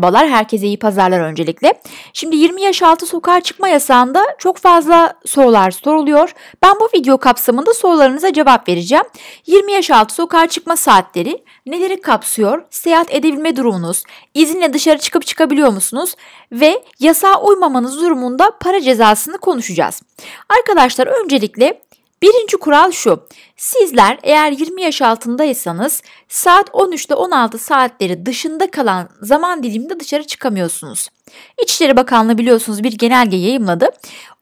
Merhabalar, herkese iyi pazarlar öncelikle. Şimdi 20 yaş altı sokağa çıkma yasağında çok fazla sorular soruluyor. Ben bu video kapsamında sorularınıza cevap vereceğim. 20 yaş altı sokağa çıkma saatleri neleri kapsıyor? Seyahat edebilme durumunuz, izinle dışarı çıkıp çıkabiliyor musunuz? Ve yasağa uymamanız durumunda para cezasını konuşacağız. Arkadaşlar öncelikle Birinci kural şu. Sizler eğer 20 yaş altındaysanız saat 13 ile 16 saatleri dışında kalan zaman diliminde dışarı çıkamıyorsunuz. İçişleri Bakanlığı biliyorsunuz bir genelge yayımladı.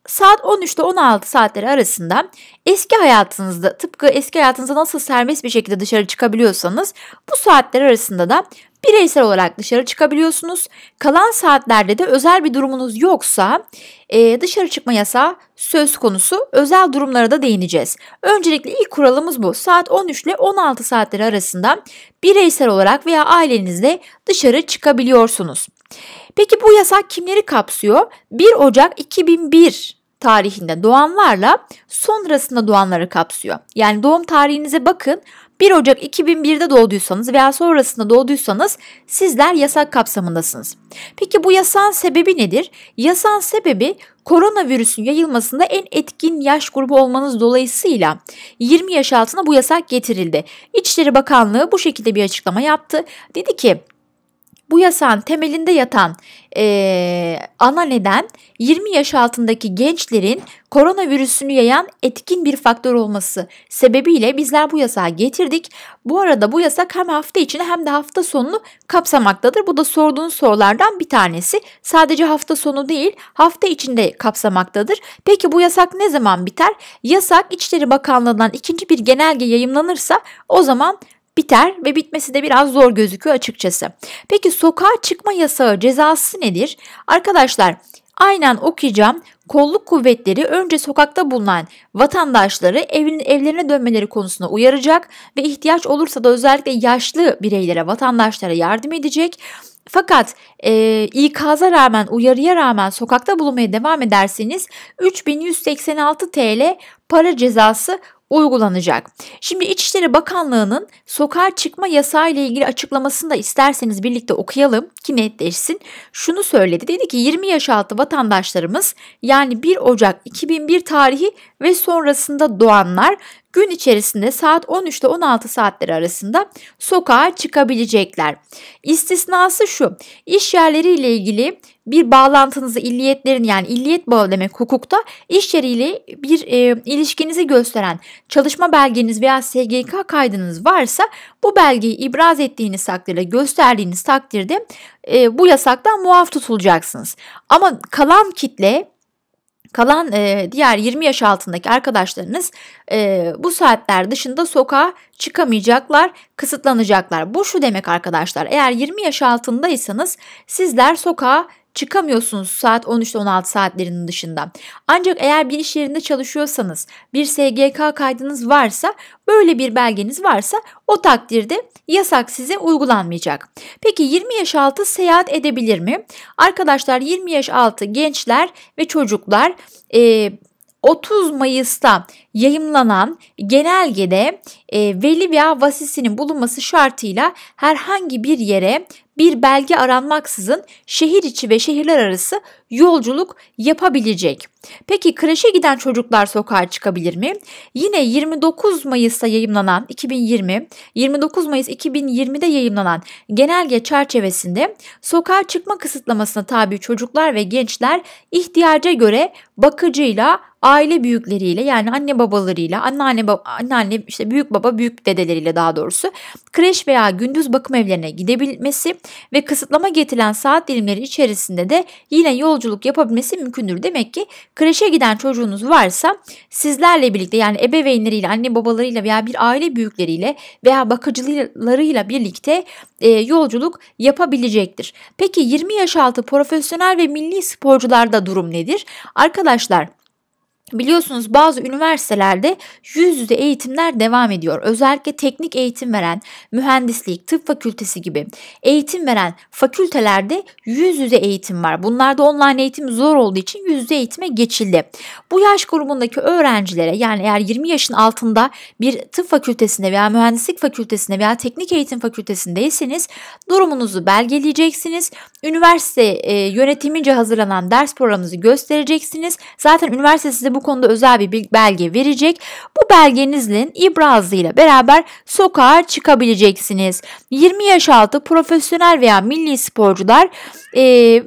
Saat 13 ile 16 saatleri arasında eski hayatınızda tıpkı eski hayatınızda nasıl serbest bir şekilde dışarı çıkabiliyorsanız bu saatler arasında da bireysel olarak dışarı çıkabiliyorsunuz. Kalan saatlerde de özel bir durumunuz yoksa e, dışarı çıkma yasağı söz konusu. Özel durumlara da değineceğiz. Öncelikle ilk kuralımız bu. Saat 13 ile 16 saatleri arasında bireysel olarak veya ailenizle dışarı çıkabiliyorsunuz. Peki bu yasak kimleri kapsıyor? 1 Ocak 2001 tarihinde doğanlarla sonrasında doğanları kapsıyor. Yani doğum tarihinize bakın. 1 Ocak 2001'de doğduysanız veya sonrasında doğduysanız sizler yasak kapsamındasınız. Peki bu yasağın sebebi nedir? Yasağın sebebi koronavirüsün yayılmasında en etkin yaş grubu olmanız dolayısıyla 20 yaş altına bu yasak getirildi. İçişleri Bakanlığı bu şekilde bir açıklama yaptı. Dedi ki bu yasağın temelinde yatan e, ana neden 20 yaş altındaki gençlerin koronavirüsünü yayan etkin bir faktör olması sebebiyle bizler bu yasağı getirdik. Bu arada bu yasak hem hafta içini hem de hafta sonunu kapsamaktadır. Bu da sorduğun sorulardan bir tanesi. Sadece hafta sonu değil hafta içinde kapsamaktadır. Peki bu yasak ne zaman biter? Yasak İçişleri Bakanlığı'ndan ikinci bir genelge yayımlanırsa o zaman biter ve bitmesi de biraz zor gözüküyor açıkçası. Peki sokağa çıkma yasağı cezası nedir? Arkadaşlar aynen okuyacağım. Kolluk kuvvetleri önce sokakta bulunan vatandaşları evin, evlerine dönmeleri konusunda uyaracak ve ihtiyaç olursa da özellikle yaşlı bireylere, vatandaşlara yardım edecek. Fakat e, ikaza rağmen, uyarıya rağmen sokakta bulunmaya devam ederseniz 3186 TL para cezası uygulanacak. Şimdi İçişleri Bakanlığı'nın sokağa çıkma yasağı ile ilgili açıklamasını da isterseniz birlikte okuyalım ki netleşsin. Şunu söyledi dedi ki 20 yaş altı vatandaşlarımız yani 1 Ocak 2001 tarihi ve sonrasında doğanlar gün içerisinde saat 13 ile 16 saatleri arasında sokağa çıkabilecekler. İstisnası şu iş yerleriyle ilgili bir bağlantınızı illiyetlerin yani illiyet bağı demek hukukta iş yeriyle bir e, ilişkinizi gösteren çalışma belgeniz veya SGK kaydınız varsa bu belgeyi ibraz ettiğiniz takdirde gösterdiğiniz takdirde e, bu yasaktan muaf tutulacaksınız. Ama kalan kitle Kalan e, diğer 20 yaş altındaki arkadaşlarınız e, bu saatler dışında sokağa çıkamayacaklar, kısıtlanacaklar. Bu şu demek arkadaşlar eğer 20 yaş altındaysanız sizler sokağa çıkamıyorsunuz saat 13-16 saatlerinin dışında. Ancak eğer bir iş yerinde çalışıyorsanız, bir SGK kaydınız varsa, böyle bir belgeniz varsa o takdirde yasak size uygulanmayacak. Peki 20 yaş altı seyahat edebilir mi? Arkadaşlar 20 yaş altı gençler ve çocuklar e, 30 Mayıs'ta yayımlanan genelgede e, veli veya vasisinin bulunması şartıyla herhangi bir yere bir belge aranmaksızın şehir içi ve şehirler arası yolculuk yapabilecek. Peki kreşe giden çocuklar sokağa çıkabilir mi? Yine 29 Mayıs'ta yayımlanan 2020, 29 Mayıs 2020'de yayımlanan genelge çerçevesinde sokağa çıkma kısıtlamasına tabi çocuklar ve gençler ihtiyaca göre bakıcıyla aile büyükleriyle yani anne babalarıyla, anneanne, anneanne işte büyük baba, büyük dedeleriyle daha doğrusu kreş veya gündüz bakım evlerine gidebilmesi ve kısıtlama getirilen saat dilimleri içerisinde de yine yolculuk yapabilmesi mümkündür. Demek ki kreşe giden çocuğunuz varsa sizlerle birlikte yani ebeveynleriyle, anne babalarıyla veya bir aile büyükleriyle veya bakıcılarıyla birlikte e, yolculuk yapabilecektir. Peki 20 yaş altı profesyonel ve milli sporcularda durum nedir? Arkadaşlar Biliyorsunuz bazı üniversitelerde yüz yüze eğitimler devam ediyor. Özellikle teknik eğitim veren, mühendislik, tıp fakültesi gibi eğitim veren fakültelerde yüz yüze eğitim var. Bunlarda online eğitim zor olduğu için yüz yüze eğitime geçildi. Bu yaş grubundaki öğrencilere yani eğer 20 yaşın altında bir tıp fakültesinde veya mühendislik fakültesinde veya teknik eğitim fakültesindeyseniz durumunuzu belgeleyeceksiniz. Üniversite e, yönetimince hazırlanan ders programınızı göstereceksiniz. Zaten üniversite size bu konuda özel bir belge verecek. Bu belgenizin ibrazıyla beraber sokağa çıkabileceksiniz. 20 yaş altı profesyonel veya milli sporcular e,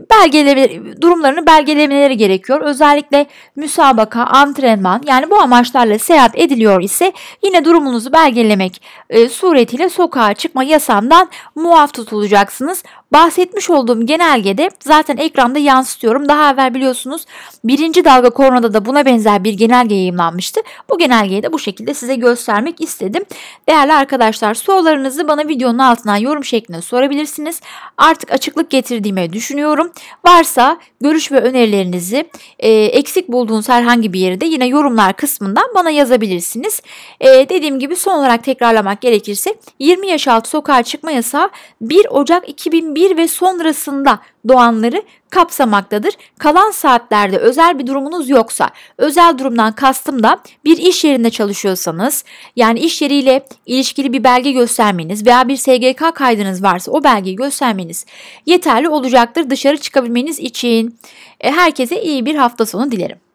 belgeleri, durumlarını belgelemeleri gerekiyor. Özellikle müsabaka, antrenman yani bu amaçlarla seyahat ediliyor ise yine durumunuzu belgelemek e, suretiyle sokağa çıkma yasandan muaf tutulacaksınız bahsetmiş olduğum genelgede zaten ekranda yansıtıyorum. Daha evvel biliyorsunuz birinci dalga koronada da buna benzer bir genelge yayımlanmıştı. Bu genelgeyi de bu şekilde size göstermek istedim. Değerli arkadaşlar sorularınızı bana videonun altından yorum şeklinde sorabilirsiniz. Artık açıklık getirdiğimi düşünüyorum. Varsa görüş ve önerilerinizi e, eksik bulduğunuz herhangi bir yeri de yine yorumlar kısmından bana yazabilirsiniz. E, dediğim gibi son olarak tekrarlamak gerekirse 20 yaş altı sokağa çıkma yasağı 1 Ocak 2001 1 ve sonrasında doğanları kapsamaktadır. Kalan saatlerde özel bir durumunuz yoksa, özel durumdan kastım da bir iş yerinde çalışıyorsanız, yani iş yeriyle ilişkili bir belge göstermeniz veya bir SGK kaydınız varsa o belgeyi göstermeniz yeterli olacaktır dışarı çıkabilmeniz için. E, herkese iyi bir hafta sonu dilerim.